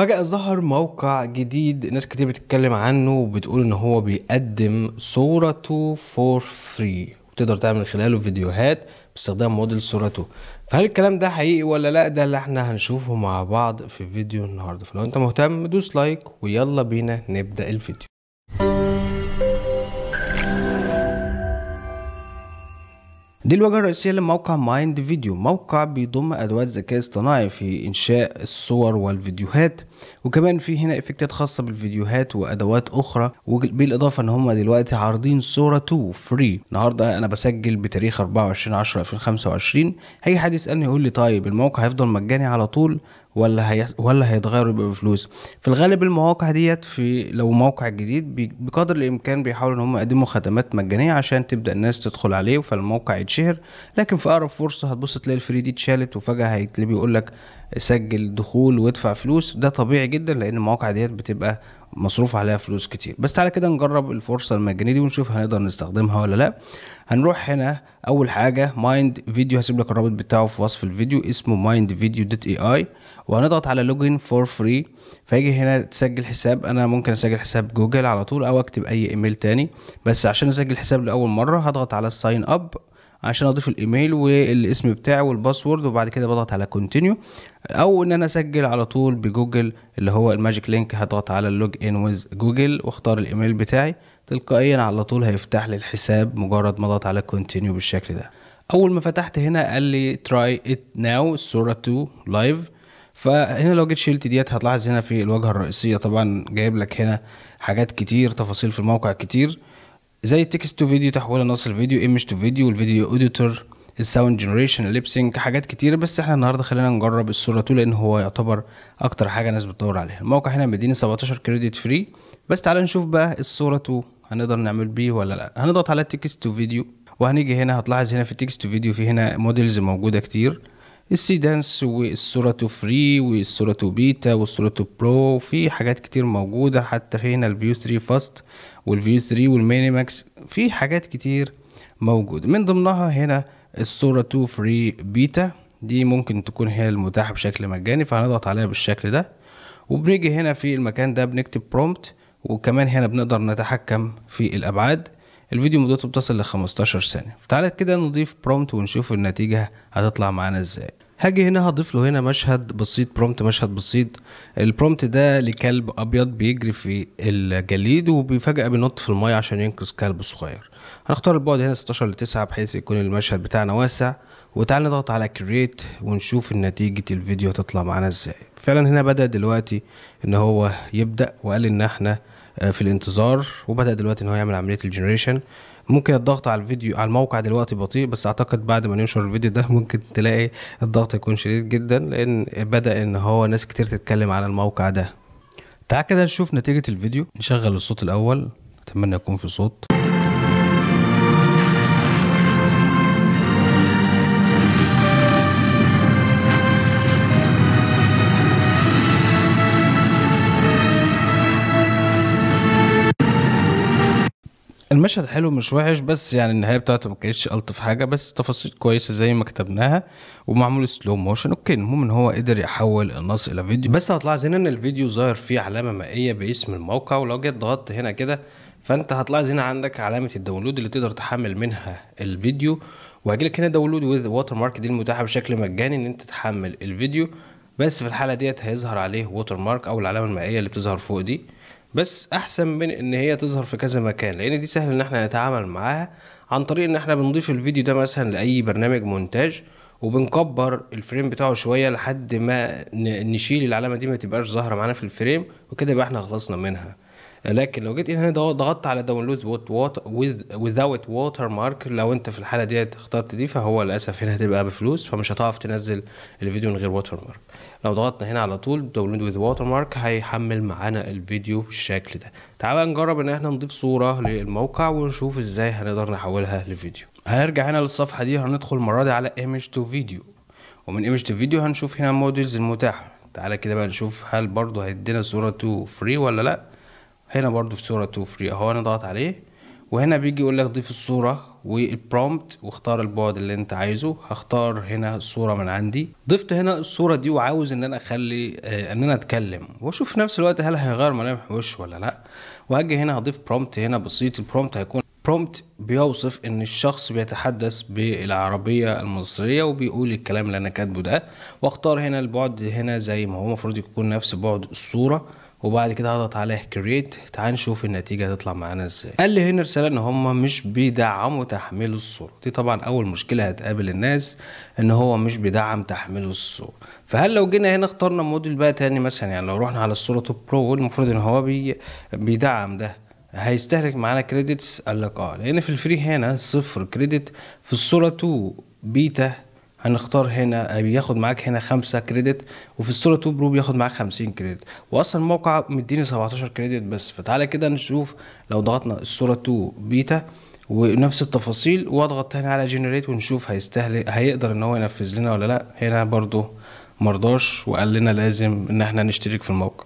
فجأة ظهر موقع جديد ناس كتير بتتكلم عنه وبتقول ان هو بيقدم صورته فور فري وتقدر تعمل خلاله فيديوهات باستخدام موديل صورته فهل الكلام ده حقيقي ولا لا ده اللي احنا هنشوفه مع بعض في فيديو النهارده فلو انت مهتم دوس لايك ويلا بينا نبدأ الفيديو دي الرئيسية لموقع مايند فيديو موقع بيضم أدوات ذكاء اصطناعي في إنشاء الصور والفيديوهات وكمان في هنا إفكتات خاصة بالفيديوهات وأدوات أخرى وبالإضافة إن هم دلوقتي عارضين صورة 2 فري النهاردة أنا بسجل بتاريخ 24 10 2025 هيجي حد يسألني يقول لي طيب الموقع هيفضل مجاني على طول ولا هي ولا هيتغيروا يبقى بفلوس في الغالب المواقع ديت في لو موقع جديد بقدر الامكان بيحاولوا ان هم يقدموا خدمات مجانيه عشان تبدا الناس تدخل عليه فالموقع يتشهر لكن في اقرب فرصه هتبص تلاقي الفري دي اتشالت وفجاه هيتلبي يقول لك سجل دخول وادفع فلوس ده طبيعي جدا لان المواقع ديت بتبقى مصروف عليها فلوس كتير بس تعالى كده نجرب الفرصة المجانية دي ونشوف هنقدر نستخدمها ولا لا هنروح هنا اول حاجة مايند فيديو هسيب لك الرابط بتاعه في وصف الفيديو اسمه مايند فيديو دوت اي اي وهنضغط على لوجن فور فري فيجي هنا تسجل حساب انا ممكن اسجل حساب جوجل على طول او اكتب اي ايميل تاني بس عشان اسجل حساب لاول مرة هضغط على ساين اب عشان اضيف الايميل والاسم بتاعي والباسورد وبعد كده بضغط على كونتينيو او ان انا اسجل على طول بجوجل اللي هو الماجيك لينك هضغط على اللوج ان ويز جوجل واختار الايميل بتاعي تلقائيا على طول هيفتح لي الحساب مجرد ما اضغط على كونتينيو بالشكل ده اول ما فتحت هنا قال لي تراي ات ناو صوره 2 لايف فهنا لو جيت شلت ديت هتلاحظ هنا في الواجهه الرئيسيه طبعا جايب لك هنا حاجات كتير تفاصيل في الموقع كتير زي التكست تو فيديو تحويل نص الفيديو ايمج تو فيديو والفيديو اديتور الساوند جنريشن الليبسينج حاجات كتير بس احنا النهارده خلينا نجرب الصوره 2 لان هو يعتبر اكتر حاجه الناس بتدور عليها الموقع هنا مديني 17 كريدت فري بس تعالى نشوف بقى الصوره 2 هنقدر نعمل بيه ولا لا هنضغط على التكست تو فيديو وهنيجي هنا هتلاحظ هنا في التكست تو فيديو في هنا موديلز موجوده كتير السيدانس والصورة فري والصورة بيتا والصورة برو في حاجات كتير موجودة حتى هنا الفيو 3 فاست والفيو 3 ماكس في حاجات كتير موجودة من ضمنها هنا الصورة 2 فري بيتا دي ممكن تكون هي المتاحة بشكل مجاني فهنضغط عليها بالشكل ده وبنيجي هنا في المكان ده بنكتب برومبت وكمان هنا بنقدر نتحكم في الأبعاد الفيديو مدته بتصل ل 15 ثانية فتعالى كده نضيف برومت ونشوف النتيجة هتطلع معانا ازاي هاجي هنا هضيف له هنا مشهد بسيط برومت مشهد بسيط البرومت ده لكلب ابيض بيجري في الجليد وبيفاجئ بينط في الميه عشان ينقذ كلب صغير هنختار البعد هنا 16 ل 9 بحيث يكون المشهد بتاعنا واسع وتعال نضغط على كريت ونشوف نتيجة الفيديو هتطلع معانا ازاي فعلا هنا بدأ دلوقتي ان هو يبدأ وقال ان احنا آه، في الانتظار وبدا دلوقتي ان هو يعمل عمليه الجنريشن ممكن الضغط على الفيديو على الموقع دلوقتي بطيء بس اعتقد بعد ما ننشر الفيديو ده ممكن تلاقي الضغط يكون شديد جدا لان بدا ان هو ناس كتير تتكلم على الموقع ده تعال كده نشوف نتيجه الفيديو نشغل الصوت الاول اتمنى يكون في صوت المشهد حلو مش وحش بس يعني النهايه بتاعته ما كانتش الطف حاجه بس تفاصيل كويسه زي ما كتبناها ومعمول سلو موشن اوكي المهم ان هو قدر يحول النص الى فيديو بس هتلاحظ هنا ان الفيديو ظاهر فيه علامه مائيه باسم الموقع ولو جيت ضغطت هنا كده فانت هتلاحظ هنا عندك علامه الداونلود اللي تقدر تحمل منها الفيديو وهيجي لك هنا داونلود وذ ووتر مارك دي المتاحه بشكل مجاني ان انت تحمل الفيديو بس في الحاله ديت هيظهر عليه ووتر مارك او العلامه المائيه اللي بتظهر فوق دي بس احسن من ان هي تظهر في كذا مكان لان دي سهل ان احنا نتعامل معاها عن طريق ان احنا بنضيف الفيديو ده مثلا لاي برنامج مونتاج وبنكبر الفريم بتاعه شويه لحد ما نشيل العلامه دي ما تبقاش ظاهره معانا في الفريم وكده يبقى احنا خلصنا منها لكن لو جيت هنا ضغطت على داونلود وات وذاوت ووتر مارك لو انت في الحاله ديت اخترت دي فهو للاسف هنا هتبقى بفلوس فمش هتعرف تنزل الفيديو من غير ووتر مارك لو ضغطنا هنا على طول داونلود وذ ووتر مارك هيحمل معانا الفيديو بالشكل ده تعال نجرب ان احنا نضيف صوره للموقع ونشوف ازاي هنقدر نحولها لفيديو هنرجع هنا للصفحه دي هندخل المره دي على ايمج تو فيديو ومن ايمج تو فيديو هنشوف هنا المودلز المتاحه تعالى كده بقى نشوف هل برضه هيدينا صوره تو فري ولا لا هنا برضو في صورة تو فري اهو انا ضغط عليه وهنا بيجي يقول لك ضيف الصورة والبرومبت واختار البعد اللي انت عايزه هختار هنا الصورة من عندي ضفت هنا الصورة دي وعاوز ان انا اخلي آه، ان انا اتكلم واشوف في نفس الوقت هل هيغير ملامح وش ولا لا وهاجي هنا هضيف برومبت هنا بسيط البرومبت هيكون برومبت بيوصف ان الشخص بيتحدث بالعربية المصرية وبيقول الكلام اللي انا كاتبه ده واختار هنا البعد هنا زي ما هو المفروض يكون نفس بعد الصورة وبعد كده هضغط عليه كريت تعال نشوف النتيجه هتطلع معانا ازاي قال لي هنا رساله ان هم مش بيدعموا تحميل الصوره دي طبعا اول مشكله هتقابل الناس ان هو مش بيدعم تحميل الصوره فهل لو جينا هنا اخترنا موديل بقى تاني مثلا يعني لو رحنا على الصوره توب برو إيه المفروض ان هو بي بيدعم ده هيستهلك معانا كريديتس قال لك اه لان في الفري هنا صفر كريديت في الصوره 2 بيتا هنختار هنا آه، بياخد معاك هنا خمسة كريدت وفي الصورة تو برو بياخد معاك خمسين كريدت واصلا الموقع مديني سبعتاشر كريدت بس فتعالى كده نشوف لو ضغطنا الصورة تو بيتا ونفس التفاصيل واضغط هنا على جنريت ونشوف هيستهلك هيقدر ان هو ينفذ لنا ولا لا هنا برضو مرضاش وقال لنا لازم ان احنا نشترك في الموقع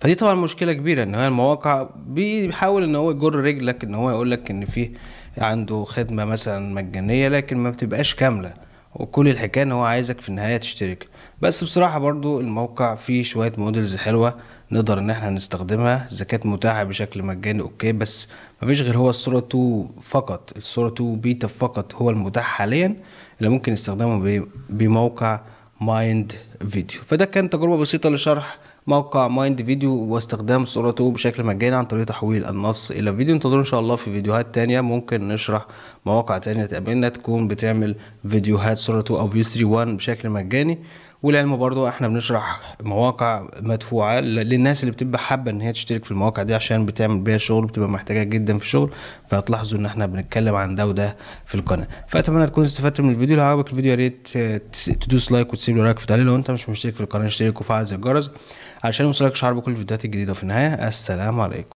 فدي طبعا مشكله كبيره ان هو المواقع بيحاول ان هو يجر رجلك ان هو يقول لك ان فيه عنده خدمه مثلا مجانيه لكن ما بتبقاش كامله وكل الحكايه ان هو عايزك في النهايه تشترك بس بصراحه برضو الموقع فيه شويه موديلز حلوه نقدر ان احنا نستخدمها الزكاة متاحه بشكل مجاني اوكي بس مفيش غير هو الصوره 2 فقط الصوره 2 بيتا فقط هو المتاح حاليا اللي ممكن نستخدمه بموقع مايند فيديو فده كان تجربه بسيطه لشرح موقع مايند فيديو واستخدام صورته بشكل مجاني عن طريق تحويل النص الى فيديو انتظروا ان شاء الله في فيديوهات تانية ممكن نشرح مواقع تانية تقابلنا تكون بتعمل فيديوهات صورته او فيو 3 1 بشكل مجاني والعلم برضو احنا بنشرح مواقع مدفوعه للناس اللي بتبقى حابه ان هي تشترك في المواقع دي عشان بتعمل بيها شغل بتبقى محتاجه جدا في الشغل فهتلاحظوا ان احنا بنتكلم عن ده وده في القناه فاتمنى تكون استفدت من الفيديو لو عجبك الفيديو يا ريت تدوس لايك وتسيب لي رايك في التعليق لو انت مش مشترك في القناه اشترك وفعل زر الجرس علشان يوصلك شعار بكل الفيديوهات الجديده في النهايه السلام عليكم